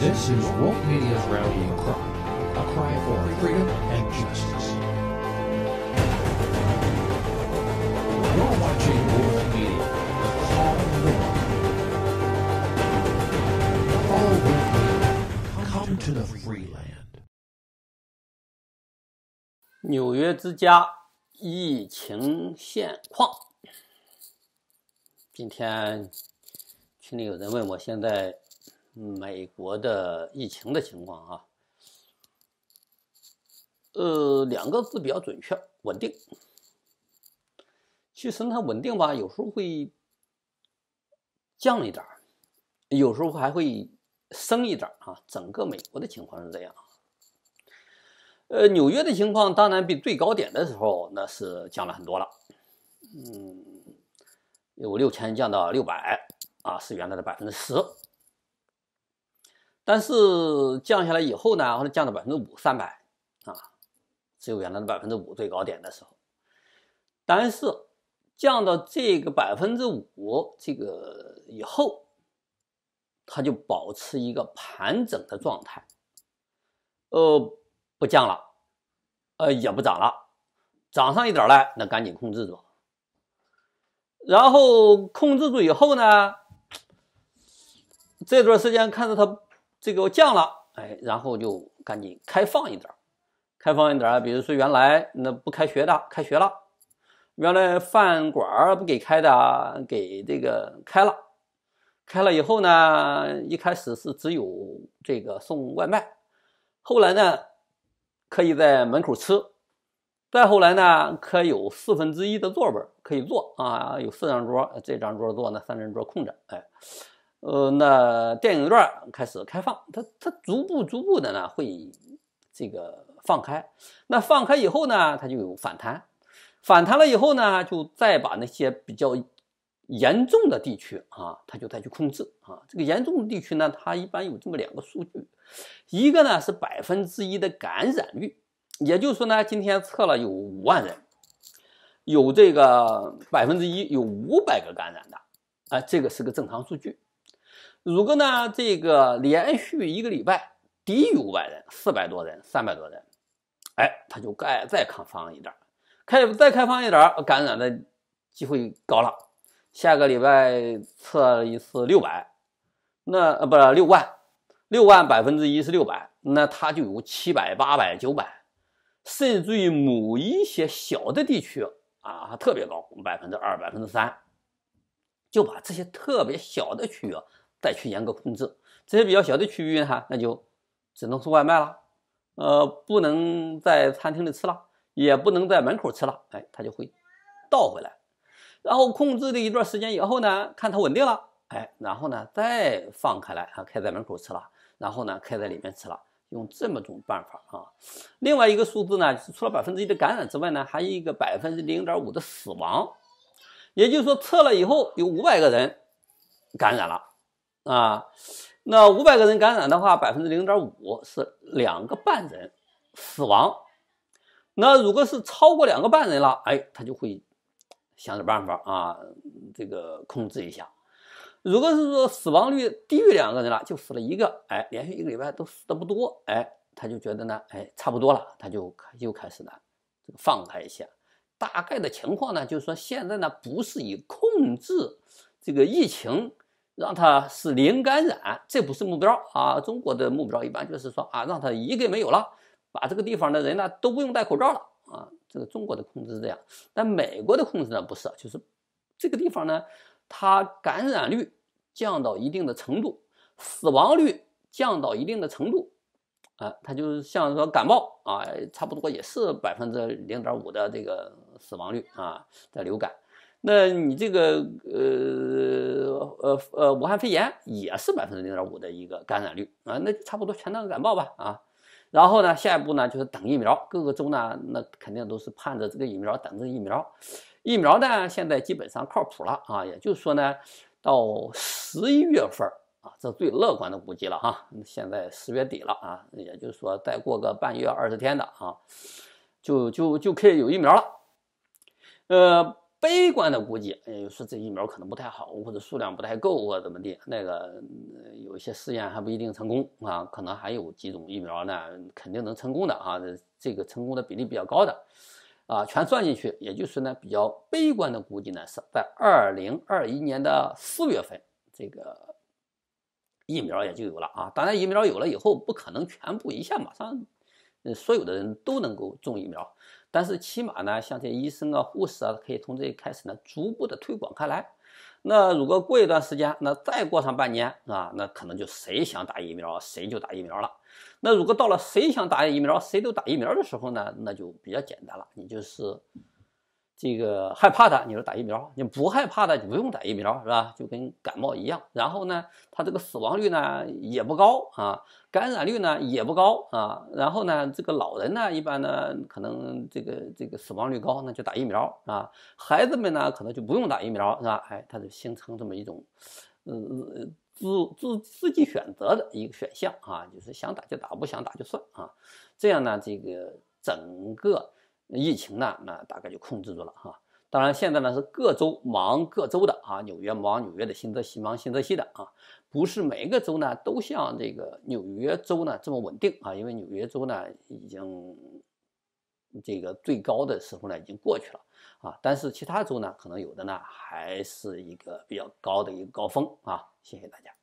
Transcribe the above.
This is Wolf Media's rallying cry, a cry for freedom and justice. You're watching Wolf Media, the call of Follow Woke Media. Come to the free land. 纽约之家疫情现况。今天群里有人问我现在美国的疫情的情况啊，呃，两个字比较准确，稳定。其实它稳定吧，有时候会降一点有时候还会升一点啊。整个美国的情况是这样。呃，纽约的情况当然比最高点的时候那是降了很多了，嗯，有六千降到六百啊，是原来的百分之十。但是降下来以后呢，或者降到百分之五三百啊，只有原来的百分之五最高点的时候，但是降到这个百分之五这个以后，它就保持一个盘整的状态，呃，不降了，呃，也不涨了，涨上一点来，那赶紧控制住，然后控制住以后呢，这段时间看着它。这个降了，哎，然后就赶紧开放一点开放一点比如说原来那不开学的开学了，原来饭馆不给开的，给这个开了。开了以后呢，一开始是只有这个送外卖，后来呢，可以在门口吃，再后来呢，可有四分之一的座位可以坐啊，有四张桌，这张桌坐，那三张桌空着，哎。呃，那电影院开始开放，它它逐步逐步的呢会这个放开，那放开以后呢，它就有反弹，反弹了以后呢，就再把那些比较严重的地区啊，它就再去控制啊。这个严重的地区呢，它一般有这么两个数据，一个呢是百分之一的感染率，也就是说呢，今天测了有五万人，有这个百分之一，有五百个感染的，啊，这个是个正常数据。如果呢，这个连续一个礼拜低于五百人，四百多人，三百多人，哎，他就该再开放一点，开再开放一点，感染的机会高了。下个礼拜测一次六百，那呃不是六万，六万百分之一是六百，那它就有七百、八百、九百，甚至于某一些小的地区啊，特别高，百分之二、百分之三，就把这些特别小的区域。再去严格控制这些比较小的区域呢，那就只能送外卖了，呃，不能在餐厅里吃了，也不能在门口吃了。哎，它就会倒回来。然后控制了一段时间以后呢，看它稳定了，哎，然后呢再放开来，啊，开在门口吃了，然后呢开在里面吃了，用这么种办法啊。另外一个数字呢，是除了百分之一的感染之外呢，还有一个百分之零点五的死亡，也就是说测了以后有五百个人感染了。啊，那五百个人感染的话，百分之零点五是两个半人死亡。那如果是超过两个半人了，哎，他就会想点办法啊，这个控制一下。如果是说死亡率低于两个人了，就死了一个，哎，连续一个礼拜都死的不多，哎，他就觉得呢，哎，差不多了，他就又开始这个放开一些。大概的情况呢，就是说现在呢，不是以控制这个疫情。让他是零感染，这不是目标啊！中国的目标一般就是说啊，让他一个没有了，把这个地方的人呢都不用戴口罩了啊！这个中国的控制是这样，但美国的控制呢不是，就是这个地方呢，它感染率降到一定的程度，死亡率降到一定的程度啊，它就是像说感冒啊，差不多也是百分之零点五的这个死亡率啊，在流感。那你这个呃呃呃，武汉肺炎也是百分之零点五的一个感染率啊，那就差不多全当感冒吧啊。然后呢，下一步呢就是等疫苗，各个州呢那肯定都是盼着这个疫苗，等着疫苗。疫苗呢现在基本上靠谱了啊，也就是说呢，到十一月份啊，这最乐观的估计了哈。现在十月底了啊，也就是说再过个半月二十天的啊，就就就可以有疫苗了，呃。悲观的估计，哎，说这疫苗可能不太好，或者数量不太够啊，怎么地？那个有一些试验还不一定成功啊，可能还有几种疫苗呢，肯定能成功的啊，这个成功的比例比较高的啊，全算进去，也就是呢，比较悲观的估计呢，是在二零二一年的四月份，这个疫苗也就有了啊。当然，疫苗有了以后，不可能全部一下马上，呃，所有的人都能够种疫苗。但是起码呢，像这医生啊、护士啊，可以从这里开始呢，逐步的推广开来。那如果过一段时间，那再过上半年啊，那可能就谁想打疫苗谁就打疫苗了。那如果到了谁想打疫苗谁都打疫苗的时候呢，那就比较简单了，你就是。这个害怕的，你说打疫苗，你不害怕的，你不用打疫苗，是吧？就跟感冒一样。然后呢，它这个死亡率呢也不高啊，感染率呢也不高啊。然后呢，这个老人呢，一般呢可能这个这个死亡率高，那就打疫苗啊。孩子们呢可能就不用打疫苗，是吧？哎，他就形成这么一种，呃，自自自己选择的一个选项啊，就是想打就打，不想打就算啊。这样呢，这个整个。疫情呢，那大概就控制住了哈。当然，现在呢是各州忙各州的啊，纽约忙纽约的，新泽西忙新泽西的啊。不是每一个州呢都像这个纽约州呢这么稳定啊，因为纽约州呢已经这个最高的时候呢已经过去了啊。但是其他州呢可能有的呢还是一个比较高的一个高峰啊。谢谢大家。